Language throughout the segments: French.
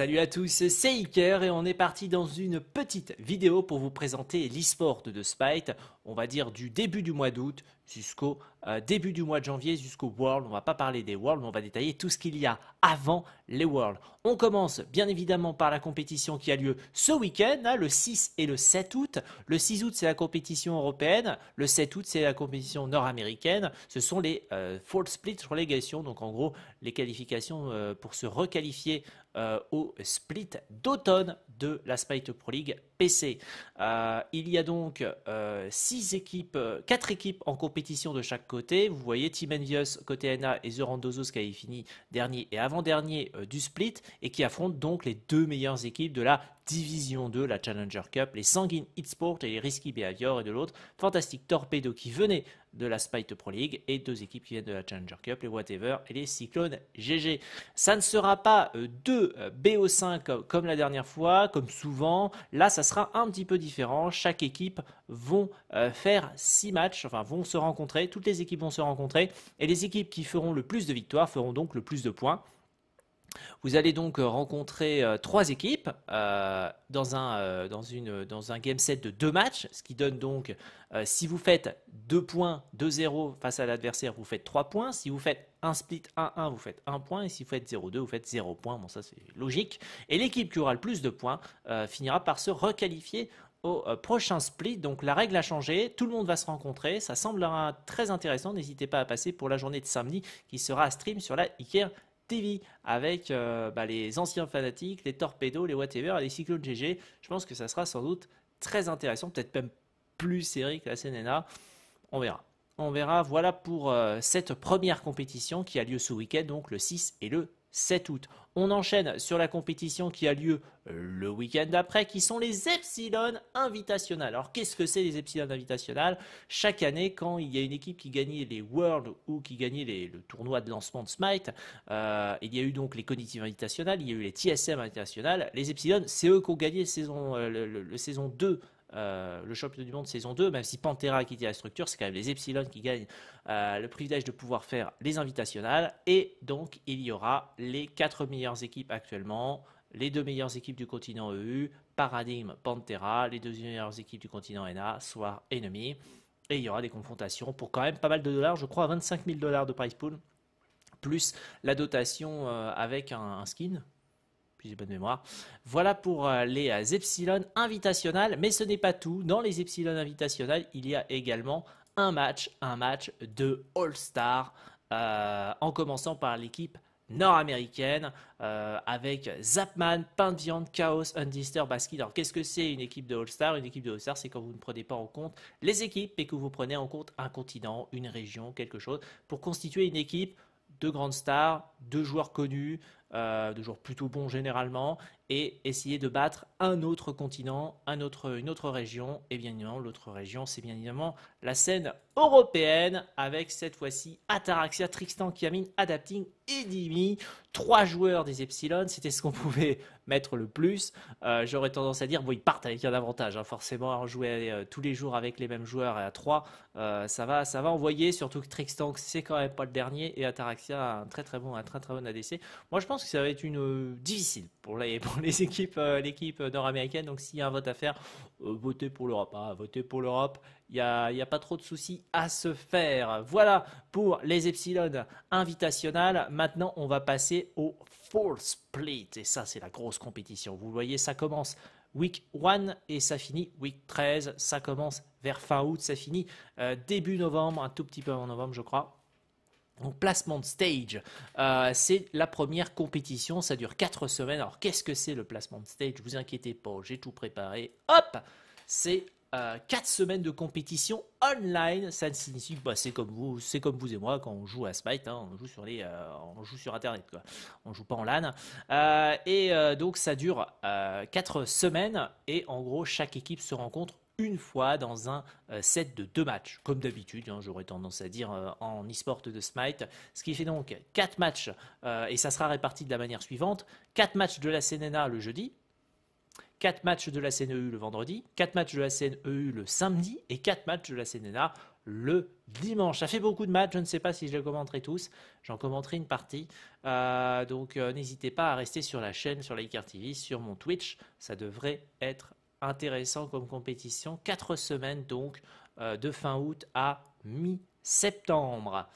Salut à tous, c'est Iker et on est parti dans une petite vidéo pour vous présenter l'e-sport de Spite, on va dire du début du mois d'août jusqu'au euh, début du mois de janvier jusqu'au World. On va pas parler des Worlds, mais on va détailler tout ce qu'il y a avant les Worlds. On commence bien évidemment par la compétition qui a lieu ce week-end, hein, le 6 et le 7 août. Le 6 août, c'est la compétition européenne. Le 7 août, c'est la compétition nord-américaine. Ce sont les euh, Split Relegation, donc en gros les qualifications euh, pour se requalifier euh, au split d'automne de la Spite Pro League PC. Euh, il y a donc euh, équipes, euh, quatre équipes en compétition de chaque côté. Vous voyez Team Envious côté NA et The Randozos qui avait fini dernier et avant-dernier du split et qui affrontent donc les deux meilleures équipes de la Division 2, la Challenger Cup, les Sanguine Sport et les Risky Behavior et de l'autre fantastique Torpedo qui venait de la Spite Pro League et deux équipes qui viennent de la Challenger Cup, les Whatever et les Cyclones GG. Ça ne sera pas euh, deux euh, BO5 comme la dernière fois, comme souvent. Là, ça sera un petit peu différent. Chaque équipe vont euh, faire six matchs, enfin vont se rencontrer. Toutes les équipes vont se rencontrer et les équipes qui feront le plus de victoires feront donc le plus de points. Vous allez donc euh, rencontrer euh, trois équipes euh, dans, un, game set de deux matchs, ce qui donne donc, si vous faites deux points, 2-0 face à l'adversaire, vous faites trois points. Si vous faites un split 1-1, vous faites un point. Et si vous faites 0-2, vous faites 0 points. Bon, ça c'est logique. Et l'équipe qui aura le plus de points finira par se requalifier au prochain split. Donc la règle a changé, tout le monde va se rencontrer. Ça semblera très intéressant. N'hésitez pas à passer pour la journée de samedi qui sera à stream sur la Ikea. TV avec euh, bah, les anciens fanatiques, les torpedos, les whatever, les cyclones GG. Je pense que ça sera sans doute très intéressant, peut-être même plus serré que la CNNA. On verra. On verra. Voilà pour euh, cette première compétition qui a lieu ce week-end, donc le 6 et le 7 août. On enchaîne sur la compétition qui a lieu euh, le week-end d'après, qui sont les Epsilon Invitational. Alors, qu'est-ce que c'est les Epsilon Invitational Chaque année, quand il y a une équipe qui gagnait les Worlds ou qui gagnait le tournoi de lancement de Smite, euh, il y a eu donc les Cognitive Invitational, il y a eu les TSM Invitational. Les Epsilon, c'est eux qui ont gagné saison, euh, saison 2 euh, le champion du monde saison 2, même si Pantera a quitté la structure, c'est quand même les Epsilon qui gagnent euh, le privilège de pouvoir faire les invitationnales, Et donc, il y aura les quatre meilleures équipes actuellement, les deux meilleures équipes du continent EU, Paradigme, Pantera, les deux meilleures équipes du continent NA, Soir, Enemy, Et il y aura des confrontations pour quand même pas mal de dollars, je crois à 25 000 dollars de price pool, plus la dotation euh, avec un skin, j'ai bonne mémoire. Voilà pour euh, les euh, Epsilon Invitational, mais ce n'est pas tout. Dans les Epsilon Invitational, il y a également un match, un match de All-Star, euh, en commençant par l'équipe nord-américaine avec Zapman, Pain de Viande, Chaos, Undister, Basket. Alors qu'est-ce que c'est une équipe de All-Star Une équipe de All-Star, c'est quand vous ne prenez pas en compte les équipes et que vous prenez en compte un continent, une région, quelque chose, pour constituer une équipe de grandes stars, de joueurs connus, euh, de joueurs plutôt bons généralement, et essayer de battre un autre continent, un autre, une autre région. Et bien évidemment, l'autre région, c'est bien évidemment la scène européenne, avec cette fois-ci Ataraxia, Trixtan, Yamine, Adapting et Dimi. Trois joueurs des Epsilon, c'était ce qu'on pouvait mettre le plus. Euh, j'aurais tendance à dire, bon, ils partent avec un avantage, hein, forcément, jouer euh, tous les jours avec les mêmes joueurs et à trois, ça, va, ça va envoyer, surtout que Trixtan, c'est quand même pas le dernier, et Ataraxia, un très très bon, un très très bon ADC. Moi, je pense que ça va être une euh, difficile pour pour les équipes, euh, l'équipe euh, nord-américaine. Donc s'il y a un vote à faire, votez pour l'Europe. Hein, votez pour l'Europe. Il n'y a, a, pas trop de soucis à se faire. Voilà pour les Epsilon invitationnales. Maintenant, on va passer au Fall Split. Et ça, c'est la grosse compétition. Vous voyez, ça commence week 1 et ça finit week 13. Ça commence vers fin août, ça finit début novembre, un tout petit peu en novembre, je crois. Donc placement de stage, euh, c'est la première compétition, ça dure 4 semaines. Alors qu'est-ce que c'est le placement de stage Vous inquiétez pas, j'ai tout préparé. Hop C'est euh, 4 semaines de compétition online. Ça ne signifie pas, bah, c'est comme vous, c'est comme vous et moi quand on joue à Smite, hein. on joue sur les, euh, on joue sur internet, On joue pas en LAN. Euh, et donc ça dure 4 semaines et en gros chaque équipe se rencontre une fois dans un euh, set de deux matchs, comme d'habitude, hein, j'aurais tendance à dire euh, en e-sport de Smite. Ce qui fait donc quatre matchs, euh, et ça sera réparti de la manière suivante quatre matchs de la CNNA le jeudi, quatre matchs de la CNEU le vendredi, quatre matchs de la CNEU le samedi et quatre matchs de la CNNA le dimanche. Ça fait beaucoup de matchs, je ne sais pas si je les commenterai tous, j'en commenterai une partie. donc n'hésitez pas à rester sur la chaîne, sur la TV, sur mon Twitch, ça devrait être intéressant comme compétition. Quatre semaines donc euh, de fin août à mi-septembre.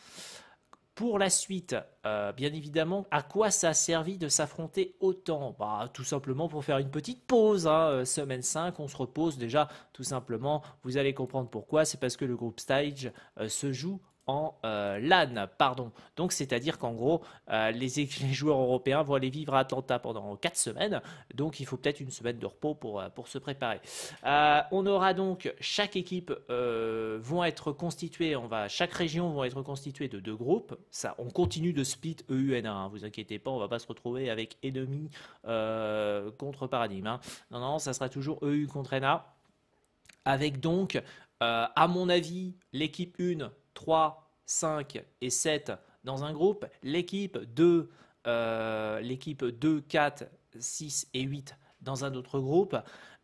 Pour la suite, euh, bien évidemment, à quoi ça a servi de s'affronter autant bah, Tout simplement pour faire une petite pause. Hein, euh, semaine 5, on se repose déjà, tout simplement. Vous allez comprendre pourquoi. C'est parce que le groupe Stage se joue en euh, LAN, pardon. Donc c'est-à-dire qu'en gros, euh, les, joueurs européens vont aller vivre à Atlanta pendant 4 semaines, donc il faut peut-être une semaine de repos pour, euh, pour se préparer. on aura donc, chaque équipe vont être constituées. on va, chaque région vont être constituée de deux groupes, ça, on continue de split eu hein, vous inquiétez pas, on va pas se retrouver avec ennemi contre paradigme. Hein. Non, non, ça sera toujours EU contre ENA, avec donc, à mon avis, l'équipe une. 3, 5 et 7 dans un groupe, l'équipe 2, 2, 4, 6 et 8 dans un autre groupe,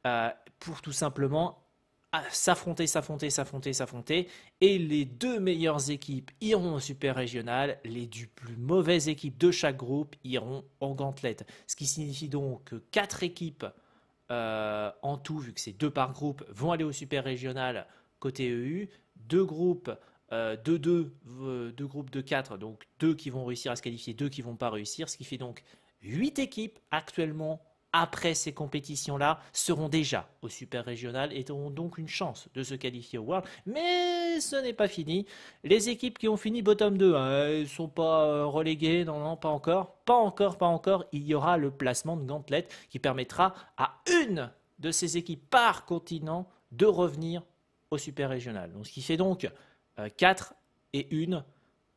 euh, pour tout simplement ah, s'affronter, s'affronter, s'affronter, s'affronter. Et les deux meilleures équipes iront au super régional, les du plus mauvaises équipes de chaque groupe iront en gantelette. Ce qui signifie donc que quatre équipes euh, en tout, vu que c'est deux par groupe, vont aller au super régional côté EU, deux groupes euh, de euh, deux, groupes de quatre donc deux qui vont réussir à se qualifier, deux qui ne vont pas réussir, ce qui fait donc huit équipes actuellement après ces compétitions-là seront déjà au super régional et auront donc une chance de se qualifier au World. Mais ce n'est pas fini. Les équipes qui ont fini bottom 2, hein, elles ne sont pas euh, reléguées, non, non, pas encore. Pas encore, pas encore. Il y aura le placement de gantelet qui permettra à une de ces équipes par continent de revenir au super régional. Donc, ce qui fait donc 4 euh, et 1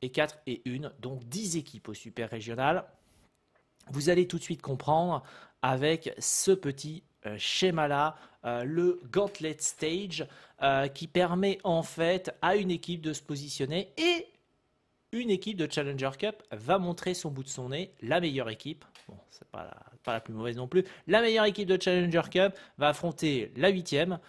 et 4 et 1, donc 10 équipes au super régional. Vous allez tout de suite comprendre avec ce petit euh, schéma-là, euh, le Gauntlet Stage, qui permet en fait à une équipe de se positionner et une équipe de Challenger Cup va montrer son bout de son nez, la meilleure équipe, bon, c'est pas la, plus mauvaise non plus, la meilleure équipe de Challenger Cup va affronter la huitième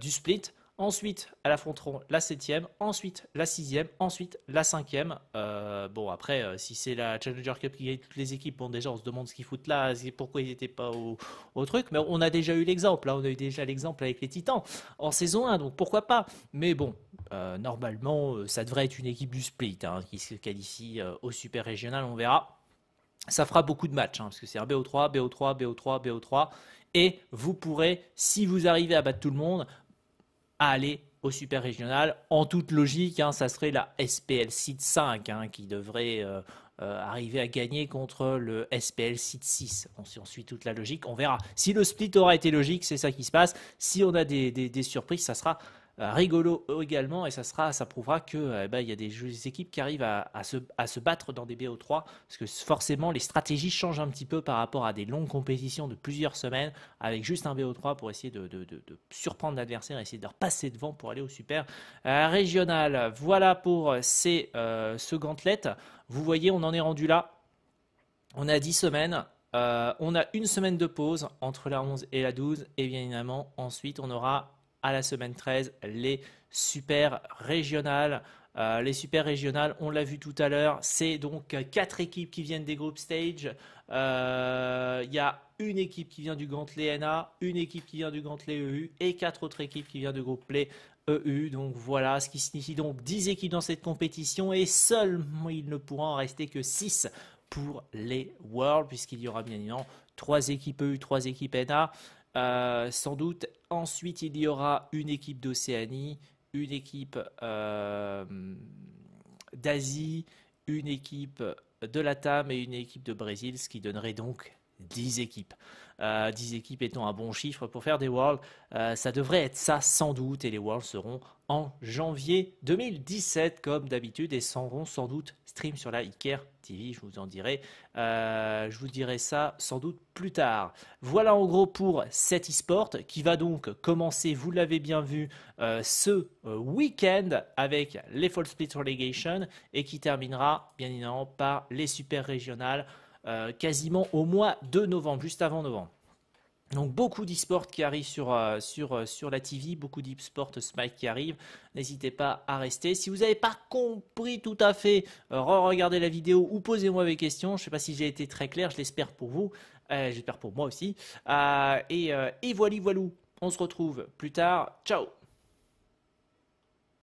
du split Ensuite, elles affronteront la septième, ensuite la sixième, ensuite la cinquième. Euh, bon, après, euh, si c'est la Challenger Cup qui gagne toutes les équipes, bon, déjà, on se demande ce qu'ils foutent là, pourquoi ils n'étaient pas au, truc. Mais on a déjà eu l'exemple, là hein. on a eu déjà l'exemple avec les Titans en saison 1, donc pourquoi pas. Mais bon, euh, normalement, euh, ça devrait être une équipe du split hein, qui se qualifie au super régional, on verra. Ça fera beaucoup de matchs, hein, parce que c'est un BO3, BO3, BO3, BO3. Et vous pourrez, si vous arrivez à battre tout le monde, aller au super régional. En toute logique, hein, ça serait la SPL Site 5 hein, qui devrait euh, euh, arriver à gagner contre le SPL Site 6. on suit toute la logique, on verra. Si le split aura été logique, c'est ça qui se passe. Si on a des surprises, ça sera euh, rigolo également et ça sera ça prouvera que euh, eh ben, il y a des, équipes qui arrivent à, se, battre dans des BO3 parce que forcément les stratégies changent un petit peu par rapport à des longues compétitions de plusieurs semaines avec juste un BO3 pour essayer de, surprendre l'adversaire essayer de leur passer devant pour aller au super euh, régional voilà pour ces, secondes ce vous voyez on en est rendu là on a 10 semaines on a une semaine de pause entre la 11 et la 12 et bien évidemment ensuite on aura à la semaine 13 les super régionales. Euh, les super régionales, on l'a vu tout à l'heure, c'est donc quatre équipes qui viennent des groupes stage. Euh, il y a une équipe qui vient du Gantelet NA, une équipe qui vient du Gantelet EU et quatre autres équipes qui viennent du groupe Play EU. Donc voilà, ce qui signifie donc 10 équipes dans cette compétition et seulement il ne pourra en rester que 6 pour les Worlds puisqu'il y aura bien évidemment trois équipes EU, trois équipes NA. Euh, sans doute Ensuite, il y aura une équipe d'Océanie, une équipe euh, d'Asie, une équipe de la TAM et une équipe de Brésil, ce qui donnerait donc 10 équipes. Euh, 10 équipes étant un bon chiffre pour faire des Worlds, euh, ça devrait être ça sans doute, et les Worlds seront en janvier 2017 comme d'habitude et seront sans doute stream sur la Iker TV, je vous en dirai, euh, je vous dirai ça sans doute plus tard. Voilà en gros pour cet eSport qui va donc commencer, vous l'avez bien vu, euh, ce week-end avec les Fall Split Relegation et qui terminera bien évidemment par les super régionales. Euh, quasiment au mois de novembre, juste avant novembre. Donc beaucoup d'e-sports qui arrivent sur, euh, euh, sur, la TV, beaucoup d'e-sports Smite qui arrivent. N'hésitez pas à rester. Si vous n'avez pas compris tout à fait, regardez la vidéo ou posez-moi des questions. Je ne sais pas si j'ai été très clair, je l'espère pour vous. J'espère pour moi aussi. et, et voilà, voilou. On se retrouve plus tard. Ciao